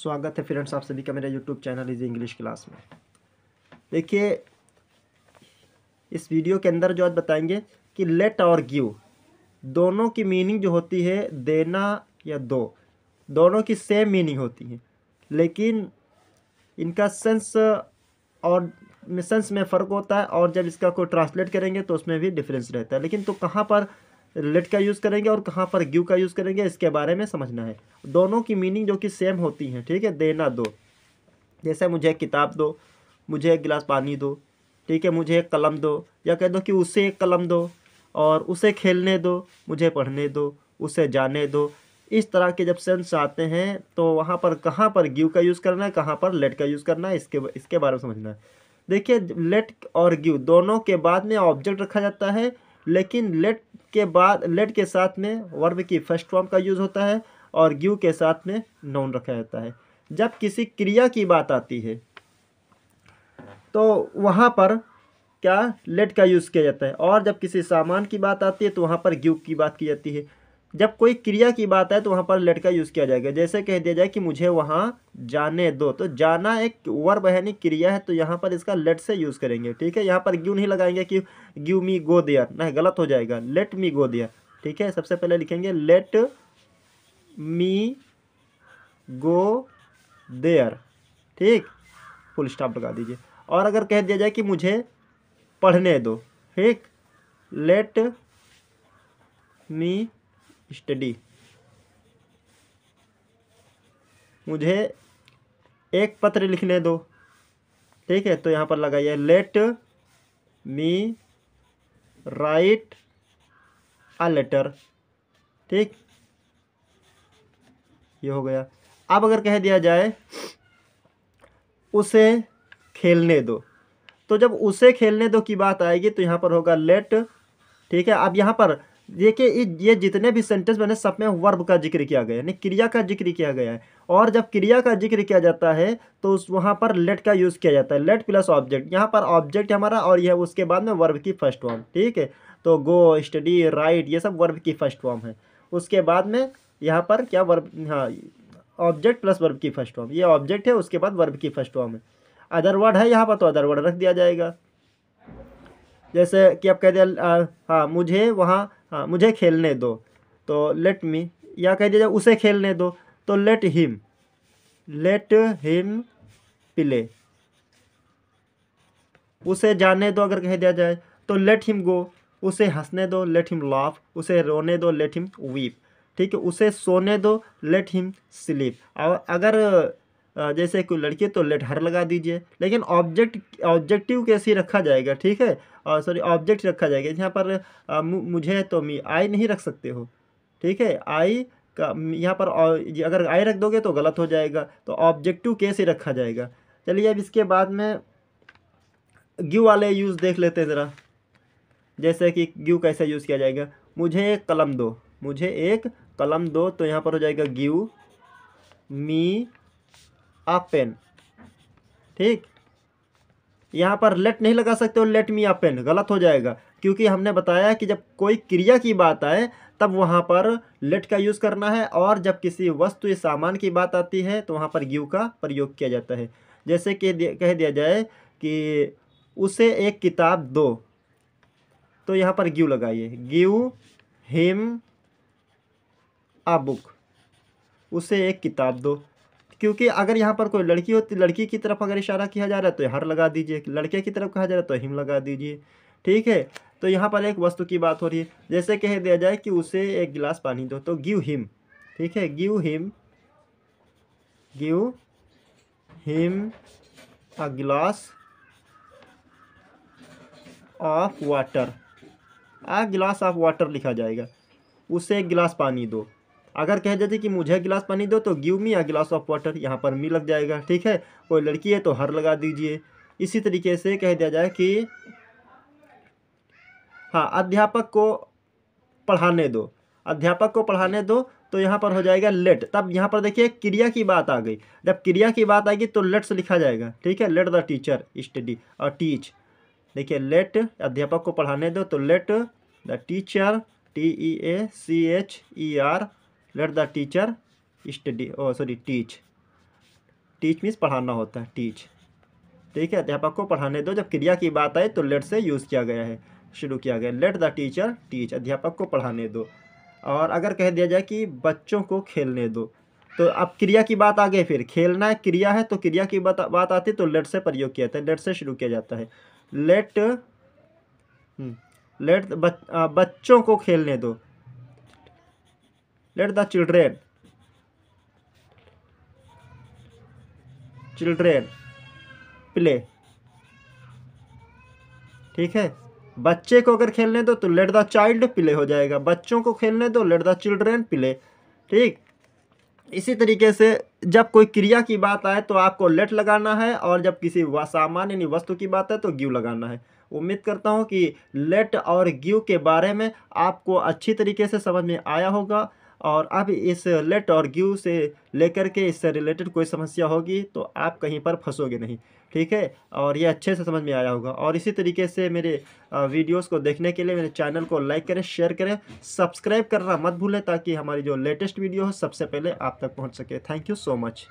स्वागत है फ्रेंड्स आप सभी का मेरा YouTube channel is English class में देखिए इस वीडियो के अंदर जो आज बताएंगे कि लेट और गिव दोनों की मीनिंग जो होती है देना या दो दोनों की सेम मीनिंग होती है लेकिन इनका सेंस और सेंस में फ़र्क होता है और जब इसका कोई ट्रांसलेट करेंगे तो उसमें भी डिफरेंस रहता है लेकिन तो कहाँ पर लेट का यूज़ करेंगे और कहाँ पर गिव का यूज़ करेंगे इसके बारे में समझना है दोनों की मीनिंग जो कि सेम होती हैं ठीक है देना दो जैसे मुझे एक किताब दो मुझे एक गिलास पानी दो ठीक है मुझे एक कलम दो या कह दो कि उसे एक कलम दो और उसे खेलने दो मुझे पढ़ने दो उसे जाने दो इस तरह के जब सेंस आते हैं तो वहाँ पर कहाँ पर गिव का यूज़ करना है कहाँ पर लेट का यूज़ करना है इसके इसके बारे में समझना है देखिए लेट और गिव दोनों के बाद में ऑब्जेक्ट रखा जाता है लेकिन लेट के बाद लेट के साथ में वर्ब की फर्स्ट फॉर्म का यूज़ होता है और ग्यू के साथ में नॉन रखा जाता है जब किसी क्रिया की बात आती है तो वहाँ पर क्या लेट का यूज़ किया जाता है और जब किसी सामान की बात आती है तो वहाँ पर ग्यू की बात की जाती है जब कोई क्रिया की बात है तो वहाँ पर लेट का यूज़ किया जाएगा जैसे कह दिया जाए कि मुझे वहाँ जाने दो तो जाना एक वर्ब है यानी क्रिया है तो यहाँ पर इसका लेट से यूज़ करेंगे ठीक है यहाँ पर ग्यू नहीं लगाएंगे कि ग्यू मी गो दियर नहीं गलत हो जाएगा लेट मी गो दियर ठीक है सबसे पहले लिखेंगे लेट मी गो देयर ठीक फुल स्टॉप लगा दीजिए और अगर कह दिया जाए कि मुझे पढ़ने दो ठीक लेट मी स्टडी मुझे एक पत्र लिखने दो ठीक है तो यहाँ पर लगाइए let me write a letter ठीक ये हो गया अब अगर कह दिया जाए उसे खेलने दो तो जब उसे खेलने दो की बात आएगी तो यहाँ पर होगा लेट ठीक है अब यहाँ पर देखिए ये जितने भी सेंटेंस बने सब में वर्ब का जिक्र किया गया यानी क्रिया का जिक्र किया गया है और जब क्रिया का जिक्र किया जाता है तो उस वहाँ पर लेट का यूज़ किया जाता है लेट प्लस ऑब्जेक्ट यहाँ पर ऑब्जेक्ट हमारा और यह उसके बाद में वर्ब की फर्स्ट फॉर्म ठीक है तो गो स्टडी राइट ये सब वर्ब की फर्स्ट फॉर्म है उसके बाद में यहाँ पर क्या वर्ब हाँ ऑब्जेक्ट प्लस वर्ब की फर्स्ट फॉर्म ये ऑब्जेक्ट है उसके बाद वर्ब की फर्स्ट फॉर्म है अदर वर्ड है यहाँ पर तो अदर वर्ड रख दिया जाएगा जैसे कि आप कह दिया हाँ मुझे वहाँ हाँ मुझे खेलने दो तो लेट मी या कह दीजिए उसे खेलने दो तो let him let him play उसे जाने दो अगर कह दिया जाए तो लेट हिम गो उसे हंसने दो लेट हिम लाफ उसे रोने दो लेट हिम वीप ठीक है उसे सोने दो लेट हिम स्लीप और अगर जैसे कोई लड़की तो लेट हर लगा दीजिए लेकिन ऑब्जेक्ट ऑब्जेक्टिव कैसे रखा जाएगा ठीक है और सॉरी ऑब्जेक्ट रखा जाएगा यहाँ पर आ, मुझे तो मी आई नहीं रख सकते हो ठीक है आई का यहाँ पर अगर आई रख दोगे तो गलत हो जाएगा तो ऑब्जेक्टिव कैसे रखा जाएगा चलिए अब इसके बाद में ग्यू वाले यूज़ देख लेते हैं ज़रा जैसे कि ग्यू कैसे यूज़ किया जाएगा मुझे एक कलम दो मुझे एक कलम दो तो यहाँ पर हो जाएगा ग्यू मी अ पेन ठीक यहाँ पर लेट नहीं लगा सकते हो लेट मी अ पेन गलत हो जाएगा क्योंकि हमने बताया कि जब कोई क्रिया की बात आए तब वहाँ पर लेट का यूज़ करना है और जब किसी वस्तु या सामान की बात आती है तो वहाँ पर यू का प्रयोग किया जाता है जैसे कि कह दिया जाए कि उसे एक किताब दो तो यहाँ पर ग्यू लगाइए ग्यू हिम आ बुक उसे एक किताब दो क्योंकि अगर यहाँ पर कोई लड़की होती लड़की की तरफ अगर इशारा किया जा रहा है तो हर लगा दीजिए लड़के की तरफ कहा जा रहा है तो हिम लगा दीजिए ठीक है तो यहाँ पर एक वस्तु की बात हो रही है जैसे कह दिया जाए कि उसे एक गिलास पानी दो तो गिव हिम ठीक है give him give him a glass of water आ गिलास ऑफ वाटर लिखा जाएगा उसे एक गिलास पानी दो अगर कह देते कि मुझे गिलास पानी दो तो give me a glass of water यहाँ पर मी लग जाएगा ठीक है कोई लड़की है तो हर लगा दीजिए इसी तरीके से कह दिया जाए कि हाँ अध्यापक को पढ़ाने दो अध्यापक को पढ़ाने दो तो यहाँ पर हो जाएगा लेट तब यहाँ पर देखिए क्रिया की बात आ गई जब क्रिया की बात आएगी तो लेट से लिखा जाएगा ठीक है लेट द टीचर स्टडी और टीच देखिए लेट अध्यापक को पढ़ाने दो तो let the teacher T E A C H E R let the teacher study O sorry teach teach means पढ़ाना होता है टीच ठीक है अध्यापक को पढ़ाने दो जब क्रिया की बात आए तो लेट से यूज़ किया गया है शुरू किया गया लेट द टीचर टीच अध्यापक को पढ़ाने दो और अगर कह दिया जाए कि बच्चों को खेलने दो तो अब क्रिया की बात आ गई फिर खेलना है क्रिया है तो क्रिया की बात बात आती तो लेट से प्रयोग किया जाता है लेट से शुरू किया जाता है लेट लेट हम्म, बच, आ, बच्चों को खेलने दो let the children children play ठीक है बच्चे को अगर खेलने दो तो लेट द चाइल्ड प्ले हो जाएगा बच्चों को खेलने दो लेट द चिल्ड्रेन प्ले ठीक इसी तरीके से जब कोई क्रिया की बात आए तो आपको लेट लगाना है और जब किसी सामान्य वस्तु की बात है तो ग्यू लगाना है उम्मीद करता हूँ कि लेट और ग्यू के बारे में आपको अच्छी तरीके से समझ में आया होगा और आप इस लेट और ग्यू से लेकर के इससे रिलेटेड कोई समस्या होगी तो आप कहीं पर फंसोगे नहीं ठीक है और ये अच्छे से समझ में आया होगा और इसी तरीके से मेरे वीडियोस को देखने के लिए मेरे चैनल को लाइक करें शेयर करें सब्सक्राइब करना मत भूलें ताकि हमारी जो लेटेस्ट वीडियो हो सबसे पहले आप तक पहुँच सके थैंक यू सो मच